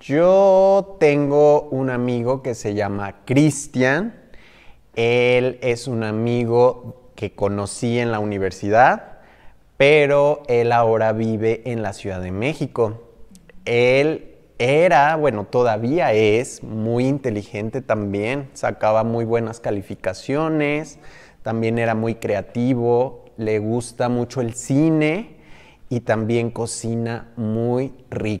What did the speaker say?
Yo tengo un amigo que se llama Cristian. Él es un amigo que conocí en la universidad, pero él ahora vive en la Ciudad de México. Él era, bueno, todavía es muy inteligente también, sacaba muy buenas calificaciones, también era muy creativo, le gusta mucho el cine y también cocina muy rico.